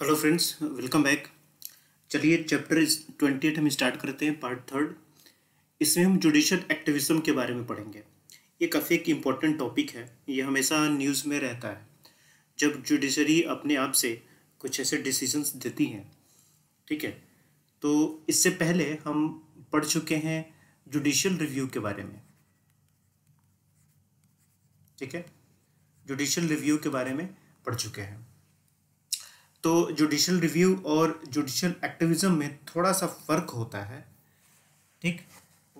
hello friends welcome back चलिए chapter twenty eight हम start करते हैं पार्ट थर्ड इसमें हम जुडिशल एक्टिविज्म के बारे में पढ़ेंगे ये काफ़ी एक इम्पॉर्टेंट टॉपिक है ये हमेशा न्यूज़ में रहता है जब जुडिशरी अपने आप से कुछ ऐसे डिसीजंस देती हैं ठीक है तो इससे पहले हम पढ़ चुके हैं जुडिशल रिव्यू के बारे में ठीक है जुडिशल रिव्यू के बारे में पढ़ चुके हैं तो जुडिशल रिव्यू और जुडिशल एक्टिविज़म में थोड़ा सा फ़र्क होता है ठीक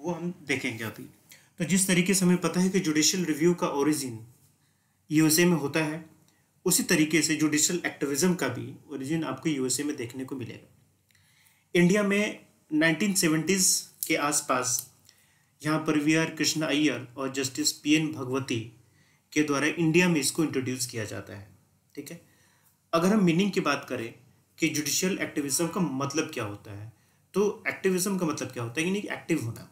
वो हम देखेंगे अभी तो जिस तरीके से हमें पता है कि जुडिशल रिव्यू का ओरिजिन यूएसए में होता है उसी तरीके से जुडिशल एक्टिविज़म का भी ओरिजिन आपको यूएसए में देखने को मिलेगा इंडिया में सेवेंटीज के आसपास यहाँ पर वी आर कृष्ण अय्यर और जस्टिस पी एन भगवती के द्वारा इंडिया में इसको इंट्रोड्यूस किया जाता है ठीक है अगर हम मीनिंग की बात करें कि जुडिशियल एक्टिविज्म का मतलब क्या होता है तो एक्टिविज्म का मतलब क्या होता है यानी एक्टिव होना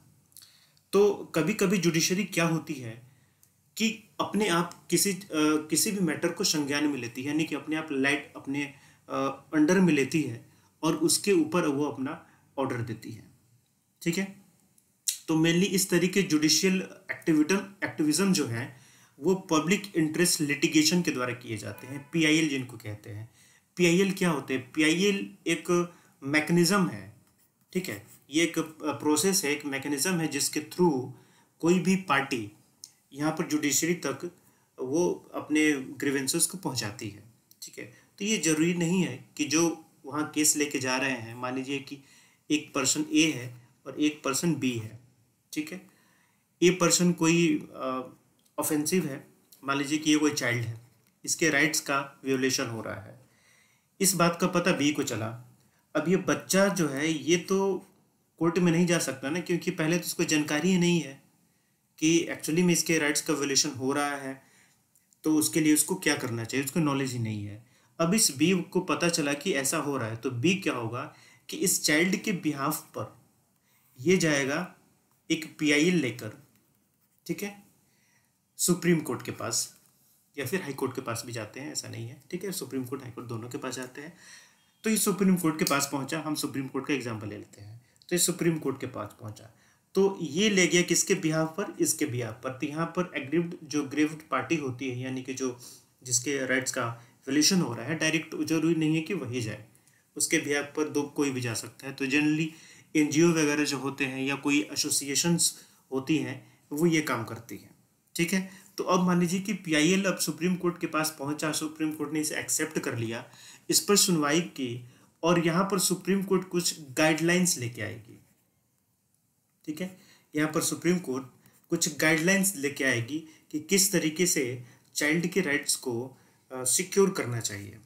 तो कभी कभी जुडिशरी क्या होती है कि अपने आप किसी आ, किसी भी मैटर को संज्ञान में लेती है यानी कि अपने आप लाइट अपने आ, अंडर में लेती है और उसके ऊपर वो अपना ऑर्डर देती है ठीक है तो मेनली इस तरीके जुडिशियल एक्टिविटम एक्टिविज्म जो है वो पब्लिक इंटरेस्ट लिटिगेशन के द्वारा किए जाते हैं पी जिनको कहते हैं पी क्या होते हैं पी एक मैकेनिज़्म है ठीक है ये एक प्रोसेस है एक मैकेनिज़्म है जिसके थ्रू कोई भी पार्टी यहाँ पर जुडिशरी तक वो अपने ग्रीवेंसेस को पहुँचाती है ठीक है तो ये ज़रूरी नहीं है कि जो वहाँ केस लेके जा रहे हैं मान लीजिए कि एक पर्सन ए है और एक पर्सन बी है ठीक है ए पर्सन कोई आ, ऑफेंसिव है मान लीजिए कि ये कोई चाइल्ड है इसके राइट्स का वियोलेशन हो रहा है इस बात का पता बी को चला अब ये बच्चा जो है ये तो कोर्ट में नहीं जा सकता ना क्योंकि पहले तो उसको जानकारी ही नहीं है कि एक्चुअली में इसके राइट्स का व्योलेशन हो रहा है तो उसके लिए उसको क्या करना चाहिए उसको नॉलेज ही नहीं है अब इस बी को पता चला कि ऐसा हो रहा है तो बी क्या होगा कि इस चाइल्ड के बिहाफ पर ये जाएगा एक पी लेकर ठीक है सुप्रीम कोर्ट के पास या फिर हाई कोर्ट के पास भी जाते हैं ऐसा नहीं है ठीक है सुप्रीम कोर्ट हाई कोर्ट दोनों के पास जाते हैं तो ये सुप्रीम कोर्ट के पास पहुंचा हम सुप्रीम कोर्ट का एग्जाम्पल ले लेते हैं तो ये सुप्रीम कोर्ट के पास पहुंचा तो ये ले गया किसके बिहाफ पर इसके बिहाफ पर तो यहाँ पर एग्रीव्ड जो ग्रेव्ड पार्टी होती है यानी कि जो जिसके राइट्स का वलेशन हो रहा है डायरेक्ट जरूरी नहीं है कि वही जाए उसके बिहाफ पर दो कोई भी जा सकता है तो जनरली एन वगैरह जो होते हैं या कोई एसोसिएशंस होती हैं वो ये काम करती हैं ठीक है तो अब मान लीजिए कि पीआईएल अब सुप्रीम कोर्ट के पास पहुंचा सुप्रीम कोर्ट ने इसे एक्सेप्ट कर लिया इस पर सुनवाई की और यहाँ पर सुप्रीम कोर्ट कुछ गाइडलाइंस लेके आएगी ठीक है यहाँ पर सुप्रीम कोर्ट कुछ गाइडलाइंस लेके आएगी कि किस तरीके से चाइल्ड के राइट्स को सिक्योर करना चाहिए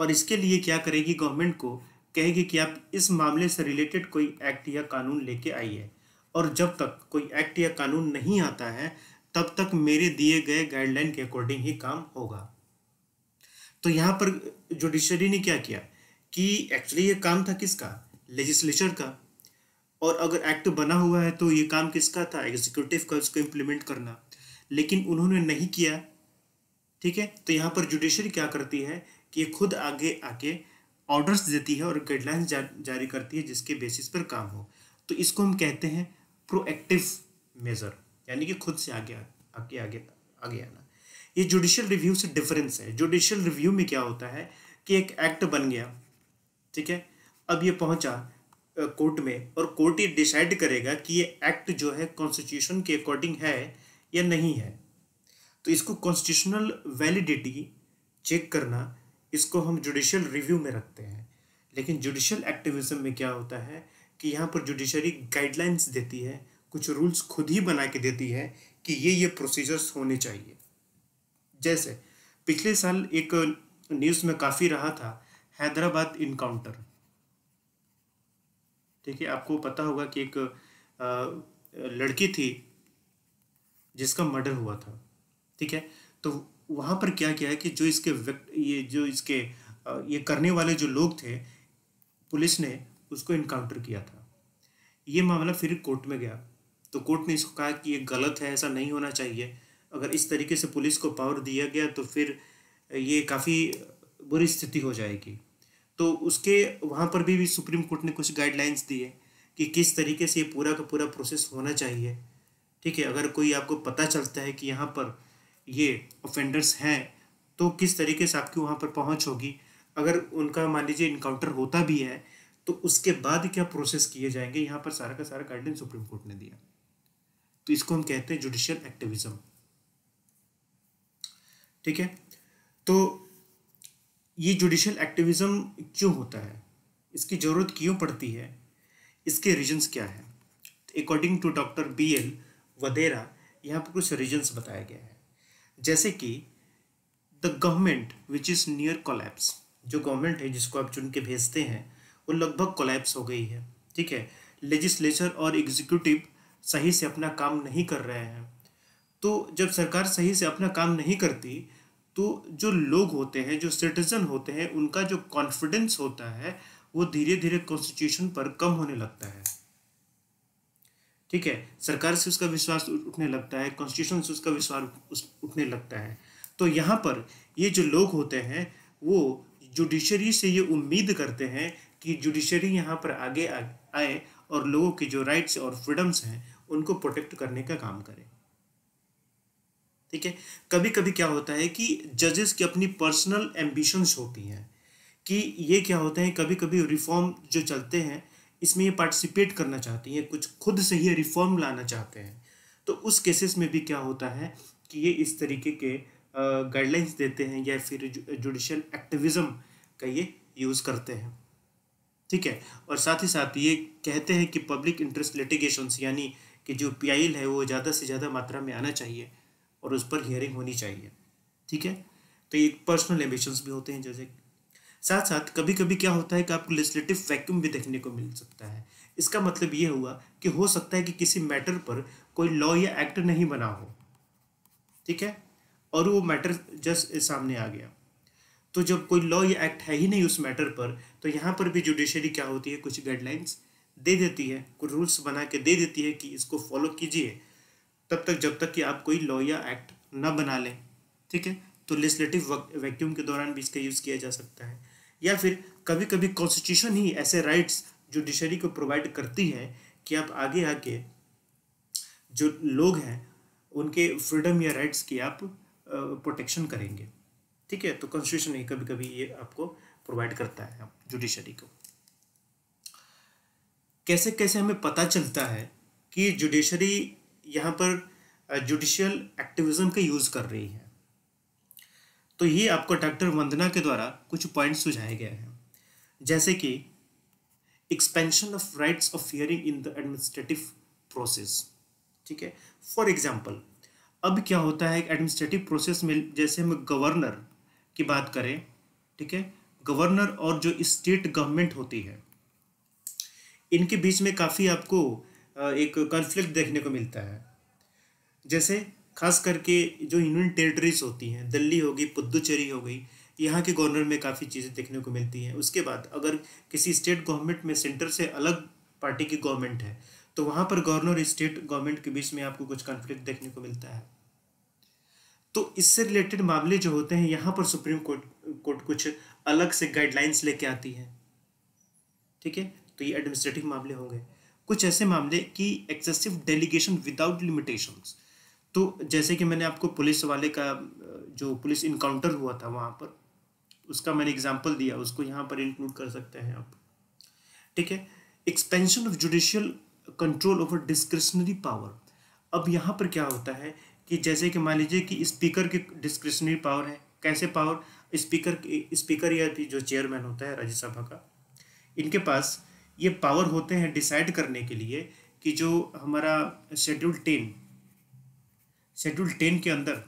और इसके लिए क्या करेगी गवर्नमेंट को कहेगी कि आप इस मामले से रिलेटेड कोई एक्ट या कानून लेके आइए और जब तक कोई एक्ट या कानून नहीं आता है तब तक मेरे दिए गए गाइडलाइन के अकॉर्डिंग ही काम होगा तो यहाँ पर जुडिशरी ने क्या किया कि एक्चुअली ये काम था किसका लेजिस्लेचर का और अगर एक्ट बना हुआ है तो ये काम किसका था एग्जीक्यूटिव का उसको इम्प्लीमेंट करना लेकिन उन्होंने नहीं किया ठीक है तो यहाँ पर जुडिशरी क्या करती है कि ये खुद आगे आके ऑर्डर्स देती है और गाइडलाइंस जा, जारी करती है जिसके बेसिस पर काम हो तो इसको हम कहते हैं प्रोएक्टिव मेज़र यानी कि खुद से आगे आगे आगे आगे आना ये जुडिशियल रिव्यू से डिफरेंस है जुडिशियल रिव्यू में क्या होता है कि एक एक्ट बन गया ठीक है अब ये पहुंचा कोर्ट में और कोर्ट ये डिसाइड करेगा कि ये एक्ट जो है कॉन्स्टिट्यूशन के अकॉर्डिंग है या नहीं है तो इसको कॉन्स्टिट्यूशनल वैलिडिटी चेक करना इसको हम जुडिशियल रिव्यू में रखते हैं लेकिन जुडिशियल एक्टिविज्म में क्या होता है कि यहाँ पर जुडिशरी गाइडलाइंस देती है कुछ रूल्स खुद ही बना के देती है कि ये ये प्रोसीजर्स होने चाहिए जैसे पिछले साल एक न्यूज़ में काफ़ी रहा था हैदराबाद इनकाउंटर ठीक है आपको पता होगा कि एक लड़की थी जिसका मर्डर हुआ था ठीक है तो वहाँ पर क्या किया है कि जो इसके ये जो इसके ये करने वाले जो लोग थे पुलिस ने उसको इनकाउंटर किया था ये मामला फिर कोर्ट में गया तो कोर्ट ने इसको कहा कि ये गलत है ऐसा नहीं होना चाहिए अगर इस तरीके से पुलिस को पावर दिया गया तो फिर ये काफ़ी बुरी स्थिति हो जाएगी तो उसके वहाँ पर भी, भी सुप्रीम कोर्ट ने कुछ गाइडलाइंस दी है कि किस तरीके से ये पूरा का पूरा प्रोसेस होना चाहिए ठीक है अगर कोई आपको पता चलता है कि यहाँ पर ये ऑफेंडर्स हैं तो किस तरीके से आपकी वहाँ पर पहुँच होगी अगर उनका मान लीजिए इनकाउंटर होता भी है तो उसके बाद क्या प्रोसेस किए जाएंगे यहाँ पर सारा का सारा गाइडलाइन सुप्रीम कोर्ट ने दिया तो इसको हम कहते हैं जुडिशियल एक्टिविज्म ठीक है तो ये जुडिशियल एक्टिविज्म क्यों होता है इसकी ज़रूरत क्यों पड़ती है इसके रीजंस क्या है according to doctor B L Vadhera यहाँ पर कुछ रीजन्स बताया गया है जैसे कि the government which is near collapse जो गवर्नमेंट है जिसको आप चुन के भेजते हैं वो लगभग कोलैप्स हो गई है ठीक है लेजिस्लेचर और एग्जीक्यूटिव सही से अपना काम नहीं कर रहे हैं तो जब सरकार सही से अपना काम नहीं करती तो जो लोग होते हैं जो सिटीजन होते हैं उनका जो कॉन्फिडेंस होता है वो धीरे धीरे कॉन्स्टिट्यूशन पर कम होने लगता है ठीक है सरकार से उसका विश्वास उठने लगता है कॉन्स्टिट्यूशन से उसका विश्वास उठने लगता है तो यहाँ पर ये जो लोग होते हैं वो जुडिशरी से ये उम्मीद करते हैं कि जुडिशरी यहाँ पर आगे आए और लोगों के जो राइट्स और फ्रीडम्स हैं उनको प्रोटेक्ट करने का काम करें ठीक है कभी कभी क्या होता है कि जजेस की अपनी पर्सनल एम्बिशंस होती हैं कि ये क्या होते हैं कभी कभी रिफॉर्म जो चलते हैं इसमें ये पार्टिसिपेट करना चाहती हैं कुछ खुद से ही रिफॉर्म लाना चाहते हैं तो उस केसेस में भी क्या होता है कि ये इस तरीके के गाइडलाइंस देते हैं या फिर जुडिशल एक्टिविज़म का ये यूज़ करते हैं ठीक है और साथ ही साथ ये कहते हैं कि पब्लिक इंटरेस्ट लिटिगेशंस यानी कि जो पी है वो ज़्यादा से ज़्यादा मात्रा में आना चाहिए और उस पर हियरिंग होनी चाहिए ठीक है तो ये पर्सनल एम्बिशंस भी होते हैं जैसे साथ साथ कभी कभी क्या होता है कि आपको लेजिस्लेटिव वैक्यूम भी देखने को मिल सकता है इसका मतलब ये हुआ कि हो सकता है कि किसी मैटर पर कोई लॉ या एक्ट नहीं बना हो ठीक है और वो मैटर जस्ट सामने आ गया तो जब कोई लॉ या एक्ट है ही नहीं उस मैटर पर तो यहाँ पर भी जुडिशरी क्या होती है कुछ गाइडलाइंस दे देती है कुछ रूल्स बना के दे देती है कि इसको फॉलो कीजिए तब तक जब तक कि आप कोई लॉ या एक्ट ना बना लें ठीक है तो लेजिस्लेटिव वैक्यूम के दौरान भी इसका यूज़ किया जा सकता है या फिर कभी कभी कॉन्स्टिट्यूशन ही ऐसे राइट्स जुडिशरी को प्रोवाइड करती है कि आप आगे आके जो लोग हैं उनके फ्रीडम या राइट्स की आप प्रोटेक्शन करेंगे ठीक है तो कॉन्स्टिट्यूशन ही कभी कभी ये आपको प्रोवाइड करता है जुडिशरी को कैसे कैसे हमें पता चलता है कि जुडिशरी यहाँ पर जुडिशियल एक्टिविज्म का यूज़ कर रही है तो ये आपको डॉक्टर वंदना के द्वारा कुछ पॉइंट्स सुझाए गए हैं जैसे कि expansion of rights of hearing in the administrative process ठीक है फॉर एग्जाम्पल अब क्या होता है एडमिनिस्ट्रेटिव प्रोसेस में जैसे हम गवर्नर की बात करें ठीक है गवर्नर और जो स्टेट गवर्नमेंट होती है इनके बीच में काफ़ी आपको एक कन्फ्लिक्ट देखने को मिलता है जैसे खास करके जो यूनियन टेरिटरीज होती हैं दिल्ली हो गई पुदुचेरी हो गई यहाँ के गवर्नर में काफ़ी चीज़ें देखने को मिलती हैं उसके बाद अगर किसी स्टेट गवर्नमेंट में सेंटर से अलग पार्टी की गवर्नमेंट है तो वहाँ पर गवर्नर स्टेट गवर्नमेंट के बीच में आपको कुछ कॉन्फ्लिक्ट देखने को मिलता है तो इससे रिलेटेड मामले जो होते हैं यहाँ पर सुप्रीम कोर्ट कोर्ट कुछ अलग से गाइडलाइंस लेके आती है ठीक है तो ये एडमिनिस्ट्रेटिव मामले होंगे कुछ ऐसे मामले कि एक्सेसिव डेलीगेशन विदाउट लिमिटेशंस तो जैसे कि मैंने आपको पुलिस वाले का जो पुलिस इनकाउंटर हुआ था वहाँ पर उसका मैंने एग्जाम्पल दिया उसको यहाँ पर इंक्लूड कर सकते हैं आप ठीक है expansion of judicial control over discretionary power अब यहाँ पर क्या होता है कि जैसे कि मान लीजिए कि स्पीकर के डिस्क्रिशनरी पावर है कैसे पावर स्पीकर स्पीकर या जो चेयरमैन होता है राज्यसभा का इनके पास ये पावर होते हैं डिसाइड करने के लिए कि जो हमारा शेड्यूल टेन शेड्यूल टेन के अंदर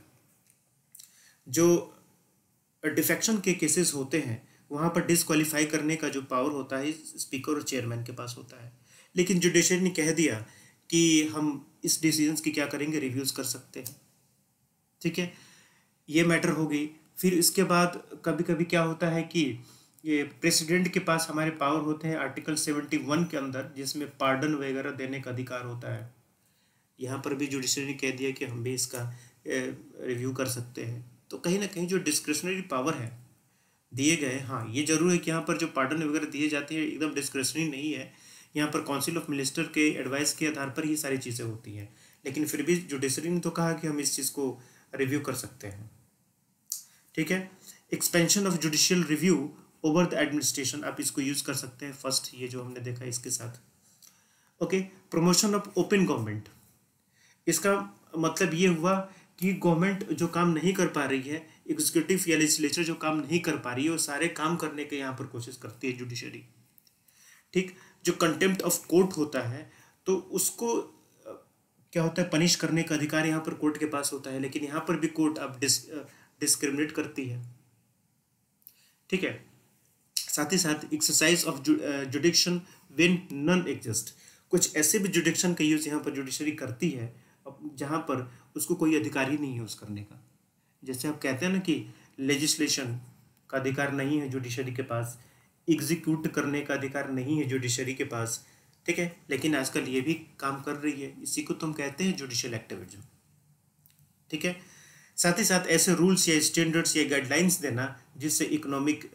जो डिफेक्शन के केसेस होते हैं वहाँ पर डिसक्वालीफाई करने का जो पावर होता है स्पीकर और चेयरमैन के पास होता है लेकिन जुडिशरी ने कह दिया कि हम इस डिसीजंस की क्या करेंगे रिव्यूज़ कर सकते हैं ठीक है ये मैटर हो गई फिर इसके बाद कभी कभी क्या होता है कि ये प्रेसिडेंट के पास हमारे पावर होते हैं आर्टिकल सेवेंटी वन के अंदर जिसमें पार्डन वगैरह देने का अधिकार होता है यहाँ पर भी जुडिशरी ने कह दिया कि हम भी इसका रिव्यू कर सकते हैं तो कहीं ना कहीं जो डिस्क्रिप्शनरी पावर है दिए गए हाँ ये जरूर है कि यहाँ पर जो पार्डन वगैरह दिए जाते हैं एकदम डिस्क्रिप्शनरी नहीं है यहाँ पर काउंसिल ऑफ मिनिस्टर के एडवाइस के आधार पर ही सारी चीज़ें होती हैं लेकिन फिर भी जुडिशरी ने तो कहा कि हम इस चीज़ को रिव्यू कर सकते हैं ठीक है expansion of judicial review over the administration आप इसको यूज कर सकते हैं फर्स्ट ये जो हमने देखा इसके साथ okay promotion of open government इसका मतलब ये हुआ कि गवर्नमेंट जो काम नहीं कर पा रही है एग्जीक्यूटिव या लेजिस्लेचर जो काम नहीं कर पा रही है वो सारे काम करने के यहाँ पर कोशिश करती है जुडिशरी ठीक जो कंटेम्प्ट ऑफ कोर्ट होता है तो उसको क्या होता है पनिश करने का अधिकार यहाँ पर कोर्ट के पास होता है लेकिन यहाँ पर भी कोर्ट अब डिस डिस्क्रिमिनेट करती है ठीक है साथ ही साथ exercise of jurisdiction when none exist कुछ ऐसे भी जुडिक्शन का यूज़ यहाँ पर जुडिशरी करती है जहाँ पर उसको कोई अधिकार ही नहीं है उस करने का जैसे आप कहते हैं ना कि लेजिस्लेशन का अधिकार नहीं है जुडिशरी के पास एग्जीक्यूट करने का अधिकार नहीं है जुडिशरी के पास ठीक है लेकिन आजकल ये भी काम कर रही है इसी को तुम तो कहते हैं जुडिशियल एक्टिविज्म ठीक है साथ ही साथ ऐसे रूल्स या स्टैंडर्ड्स या गाइडलाइंस देना जिससे इकोनॉमिक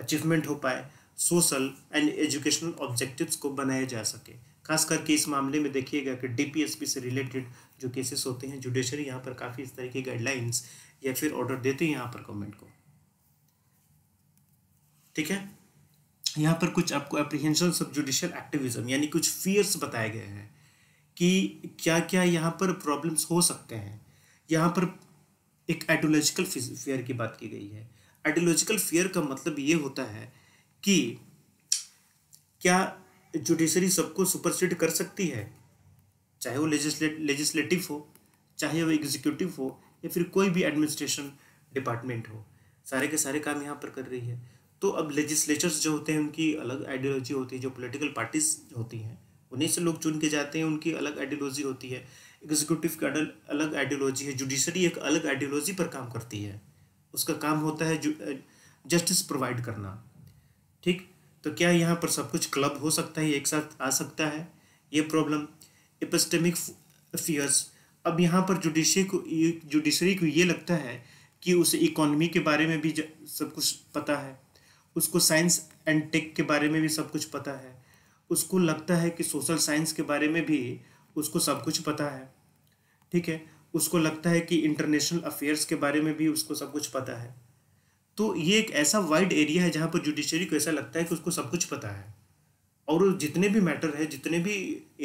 अचीवमेंट हो पाए सोशल एंड एजुकेशनल ऑब्जेक्टिव्स को बनाया जा सके खास करके इस मामले में देखिएगा कि डीपीएसपी से रिलेटेड जो केसेस होते हैं जुडिशरी यहाँ पर काफ़ी इस तरह की गाइडलाइंस या फिर ऑर्डर देते हैं यहाँ पर गवर्नमेंट को ठीक है यहाँ पर कुछ आपको अप्रीहेंशन ऑफ जुडिशियल एक्टिविज्म यानी कुछ फियर्स बताए गए हैं कि क्या क्या यहाँ पर प्रॉब्लम्स हो सकते हैं यहाँ पर एक आइडियोलॉजिकल फियर की बात की गई है आइडियोलॉजिकल फियर का मतलब ये होता है कि क्या जुडिशरी सबको सुपरसीड कर सकती है चाहे वो लेजिस्लेटिव हो चाहे वो एग्जीक्यूटिव हो या फिर कोई भी एडमिनिस्ट्रेशन डिपार्टमेंट हो सारे के सारे काम यहाँ पर कर रही है तो अब लेजिस्लेचर्स जो होते हैं उनकी अलग आइडियोलॉजी होती है जो पॉलिटिकल पार्टीज होती हैं उन्हीं से लोग चुन के जाते हैं उनकी अलग आइडियोलॉजी होती है एग्जीक्यूटिव का अलग आइडियोलॉजी है जुडिशरी एक अलग आइडियोलॉजी पर काम करती है उसका काम होता है जस्टिस प्रोवाइड करना ठीक तो क्या यहाँ पर सब कुछ क्लब हो सकता है एक साथ आ सकता है ये प्रॉब्लम एपिस्टेमिक अफेयर्स अब यहाँ पर जुडिशरी को जुडिशरी को ये लगता है कि उसे इकोनॉमी के बारे में भी सब कुछ पता है उसको साइंस एंड टेक के बारे में भी सब कुछ पता है उसको लगता है कि सोशल साइंस के बारे में भी उसको सब कुछ पता है ठीक है उसको लगता है कि इंटरनेशनल अफेयर्स के बारे में भी उसको सब कुछ पता है तो ये एक ऐसा वाइड एरिया है जहाँ पर जुडिशरी को ऐसा लगता है कि उसको सब कुछ पता है और जितने भी मैटर है जितने भी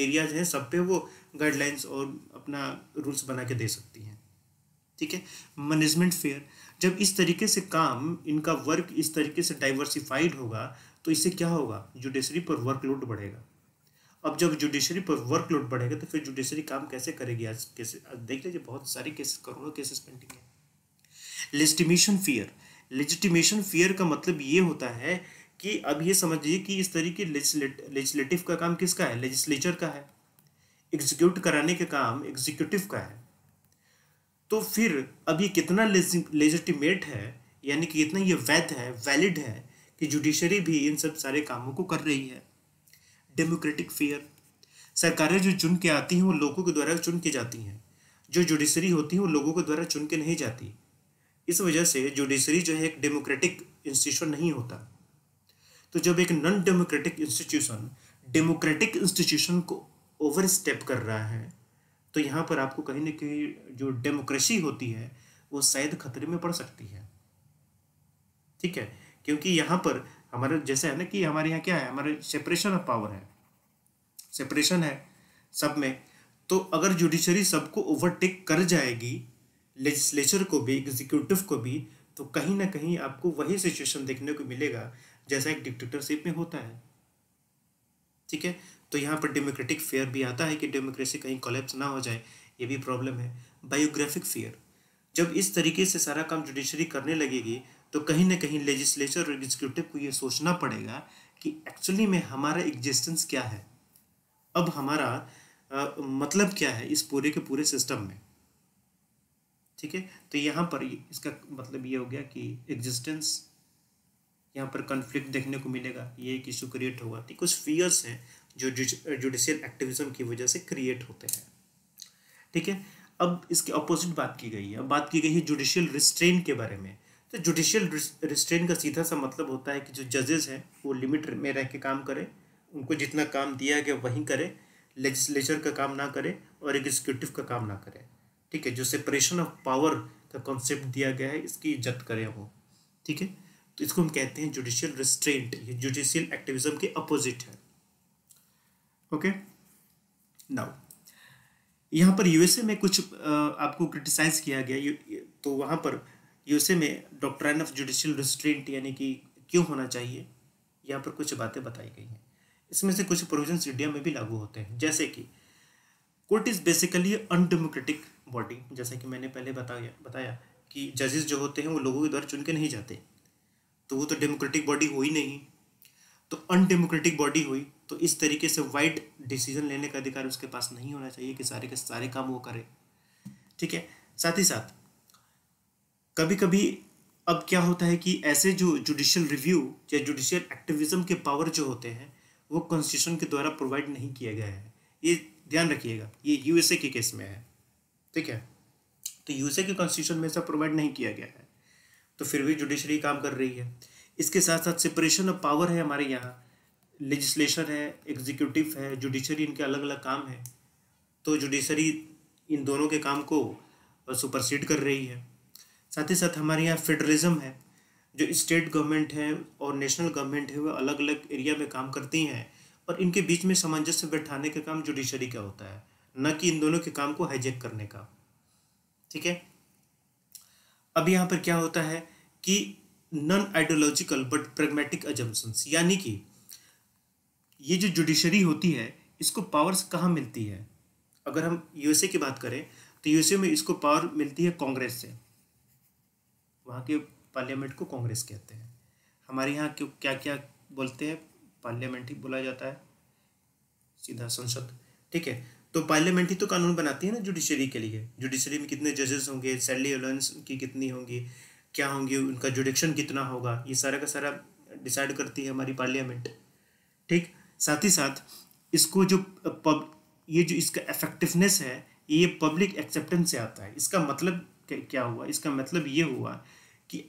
एरियाज हैं सब पे वो गाइडलाइंस और अपना रूल्स बना के दे सकती हैं ठीक है मैनेजमेंट फेयर जब इस तरीके से काम इनका वर्क इस तरीके से डाइवर्सिफाइड होगा तो इससे क्या होगा जुडिशरी पर वर्कलोड बढ़ेगा अब जब जुडिशरी पर वर्कलोड बढ़ेगा तो फिर जुडिशरी काम कैसे करेगी आज कैसे देख लीजिए बहुत सारे केसेस करोड़ों केसेस पेंडिंग है लेजिटिमेशन फियर लेजिटिमेशन फियर का मतलब ये होता है कि अब ये समझिए कि इस तरीके लेजिस्लेटिव का काम किसका है लेजिस्लेचर का है एग्जीक्यूट कराने का काम एग्जीक्यूटिव का है तो फिर अब ये कितना लेजिटिमेट है यानी कि कितना ये वैध है वैलिड है कि जुडिशरी भी इन सब सारे कामों को कर रही है डेमोक्रेटिक फेयर सरकारें जो चुन के आती हैं वो लोगों के द्वारा चुन के जाती हैं जो जुडिशरी होती हैं वो लोगों के द्वारा चुन के नहीं जाती इस वजह से जुडिशरी जो है एक डेमोक्रेटिक इंस्टीट्यूशन नहीं होता तो जब एक non democratic institution democratic institution को ओवर स्टेप कर रहा है तो यहाँ पर आपको कहीं ना कहीं जो डेमोक्रेसी होती है वो शायद खतरे में पड़ सकती है ठीक है क्योंकि यहाँ पर हमारे जैसे है ना कि हमारे यहाँ क्या है हमारे सेपरेशन ऑफ पावर है सेपरेशन है सब में तो अगर जुडिशरी सबको ओवरटेक कर जाएगी लेजिस्लेचर को भी एग्जीक्यूटिव को भी तो कहीं ना कहीं आपको वही सिचुएशन देखने को मिलेगा जैसा एक डिक्टेटरशिप में होता है ठीक है तो यहाँ पर डेमोक्रेटिक फेयर भी आता है कि डेमोक्रेसी कहीं कोलेप्स ना हो जाए ये भी प्रॉब्लम है बायोग्राफिक फेयर जब इस तरीके से सारा काम जुडिशरी करने लगेगी तो कहीं ना कहीं लेजिस्लेचर और एग्जीक्यूटिव को ये सोचना पड़ेगा कि एक्चुअली में हमारा एग्जिस्टेंस क्या है अब हमारा आ, मतलब क्या है इस पूरे के पूरे सिस्टम में ठीक है तो यहाँ पर इसका मतलब ये हो गया कि एग्जिस्टेंस यहाँ पर कन्फ्लिक्ट देखने को मिलेगा ये एक इशू क्रिएट होगा तो कुछ फियर्स हैं जो जुडिशियल एक्टिविज्म की वजह से क्रिएट होते हैं ठीक है अब इसके अपोजिट बात की गई है अब बात की गई है जुडिशियल रिस्ट्रेन के बारे में तो जुडिशियल रिस्ट्रेन का सीधा सा मतलब होता है कि जो जजेस हैं वो लिमिट में रह के काम करें उनको जितना काम दिया गया वहीं करें लेजिस्लेचर का काम ना करें और एग्जीक्यूटिव का काम ना करें ठीक है जो सेपरेशन ऑफ पावर का कॉन्सेप्ट दिया गया है इसकी इज्जत करें वो ठीक है तो इसको हम कहते हैं जुडिशियल रिस्ट्रेंट ये जुडिशियल एक्टिविज्म के अपोजिट है ओके नाउ यहाँ पर यूएसए में कुछ आपको क्रिटिसाइज किया गया तो वहाँ पर यूएसए में डॉक्ट्राइन ऑफ जुडिशियल रिस्ट्रेंट यानी कि क्यों होना चाहिए यहाँ पर कुछ बातें बताई गई हैं इसमें से कुछ प्रोविजन इंडिया में भी लागू होते हैं जैसे कि court is basically undemocratic body जैसे कि मैंने पहले बताया बताया कि जजेस जो होते हैं वो लोगों के द्वारा चुन के नहीं जाते तो वो तो डेमोक्रेटिक बॉडी हो ही नहीं तो अनडेमोक्रेटिक बॉडी हुई तो इस तरीके से वाइड डिसीजन लेने का अधिकार उसके पास नहीं होना चाहिए कि सारे के सारे काम वो करे ठीक है साथ ही साथ कभी कभी अब क्या होता है कि ऐसे जो जुडिशियल रिव्यू या जुडिशियल एक्टिविज्म के पावर जो होते हैं वो कॉन्स्टिट्यूशन के द्वारा प्रोवाइड नहीं किया गया है ये ध्यान रखिएगा ये यूएसए के केस में है ठीक है तो यूएसए के कॉन्स्टिट्यूशन में ऐसा प्रोवाइड नहीं किया गया है तो फिर भी जुडिशरी काम कर रही है इसके साथ साथ सेपरेशन ऑफ पावर है हमारे यहाँ लेजिस्लेशन है एग्जीक्यूटिव है जुडिशरी इनके अलग अलग काम है तो जुडिशरी इन दोनों के काम को सुपरसीड कर रही है साथ ही साथ हमारे यहाँ फेडरलिज्म है जो स्टेट गवर्नमेंट है और नेशनल गवर्नमेंट है वह अलग अलग एरिया में काम करती हैं और इनके बीच में सामंजस्य बैठाने का काम जुडिशरी का होता है न कि इन दोनों के काम को हाईजेक करने का ठीक है अब यहाँ पर क्या होता है कि non ideological but pragmatic assumptions यानी कि ये जो जुडिशरी होती है इसको पावर्स कहाँ मिलती है अगर हम यूएसए की बात करें तो यूएसए में इसको पावर मिलती है कांग्रेस से वहाँ के पार्लियामेंट को कांग्रेस कहते हैं हमारे यहाँ क्यों क्या क्या बोलते हैं पार्लियामेंट ही बोला जाता है सीधा संसद ठीक है तो पार्लियामेंट ही तो कानून बनाती है ना जुडिशरी के लिए जुडिशरी में कितने जजेस होंगे सैलरी अलाउंस की कितनी होंगी क्या होंगी उनका जुडिक्शन कितना होगा ये सारा का सारा डिसाइड करती है हमारी पार्लियामेंट ठीक साथ ही साथ इसको जो पब ये जो इसका इफेक्टिवनेस है ये पब्लिक एक्सेप्टेंस से आता है इसका मतलब क्या हुआ इसका मतलब ये हुआ कि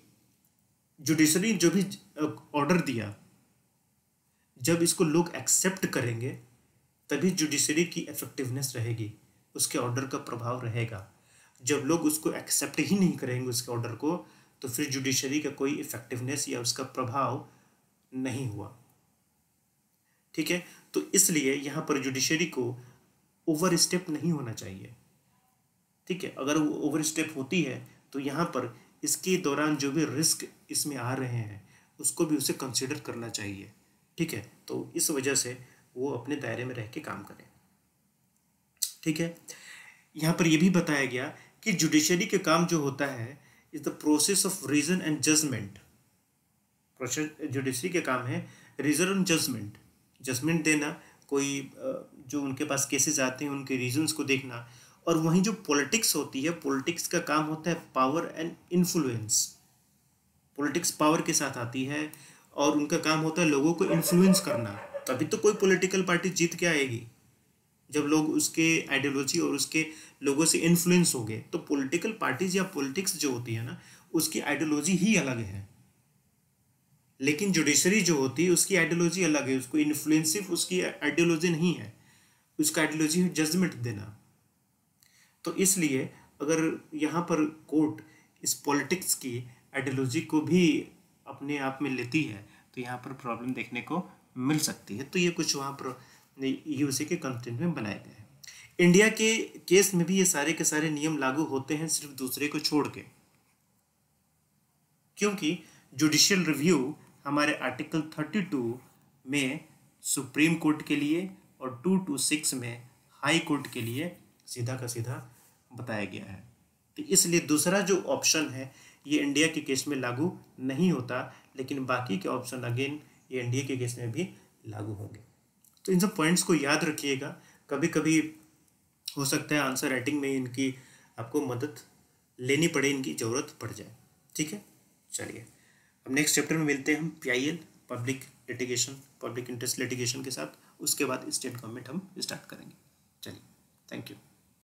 जुडिशरी जो भी ऑर्डर दिया जब इसको लोग एक्सेप्ट करेंगे तभी जुडिशरी की इफेक्टिवनेस रहेगी उसके ऑर्डर का प्रभाव रहेगा जब लोग उसको एक्सेप्ट ही नहीं करेंगे उसके ऑर्डर को तो फिर जुडिशरी का कोई इफेक्टिवनेस या उसका प्रभाव नहीं हुआ ठीक है तो इसलिए यहाँ पर जुडिशरी को ओवर स्टेप नहीं होना चाहिए ठीक है अगर वो ओवर स्टेप होती है तो यहाँ पर इसके दौरान जो भी रिस्क इसमें आ रहे हैं उसको भी उसे कंसिडर करना चाहिए ठीक है तो इस वजह से वो अपने दायरे में रह के काम करें ठीक है यहाँ पर यह भी बताया गया कि जुडिशरी के काम जो होता है is the process of reason and judgement process judiciary के काम है रीजन एंड जजमेंट जजमेंट देना कोई जो उनके पास केसेस आते हैं उनके रीजंस को देखना और वहीं जो पॉलिटिक्स होती है पॉलिटिक्स का काम होता है power and influence politics power के साथ आती है और उनका काम होता है लोगों को इन्फ्लुएंस करना तभी तो कोई पॉलिटिकल पार्टी जीत के आएगी जब लोग उसके आइडियोलॉजी और उसके लोगों से इन्फ्लुएंस हो गए तो पॉलिटिकल पार्टीज या पॉलिटिक्स जो होती है ना उसकी आइडियोलॉजी ही अलग है लेकिन जुडिशरी जो होती है उसकी आइडियोलॉजी अलग है उसको इन्फ्लुएंसिव उसकी आइडियोलॉजी नहीं है उसका आइडियोलॉजी है जजमेंट देना तो इसलिए अगर यहाँ पर कोर्ट इस पॉलिटिक्स की आइडियोलॉजी को भी अपने आप में लेती है तो यहाँ पर प्रॉब्लम देखने को मिल सकती है तो ये कुछ वहाँ पर यूसी के कंटेंट में बनाए गए हैं इंडिया के केस में भी ये सारे के सारे नियम लागू होते हैं सिर्फ दूसरे को छोड़ के क्योंकि जुडिशियल रिव्यू हमारे आर्टिकल थर्टी टू में सुप्रीम कोर्ट के लिए और टू टू सिक्स में हाई कोर्ट के लिए सीधा का सीधा बताया गया है तो इसलिए दूसरा जो ऑप्शन है ये इंडिया के केस में लागू नहीं होता लेकिन बाकी के ऑप्शन अगेन ये इंडिया के केस में भी लागू होंगे तो इन सब पॉइंट्स को याद रखिएगा कभी कभी हो सकता है आंसर राइटिंग में इनकी आपको मदद लेनी पड़े इनकी ज़रूरत पड़ जाए ठीक है चलिए अब नेक्स्ट चैप्टर में मिलते हैं हम P public litigation public interest litigation के साथ उसके बाद स्टेट गवर्नमेंट हम स्टार्ट करेंगे चलिए थैंक यू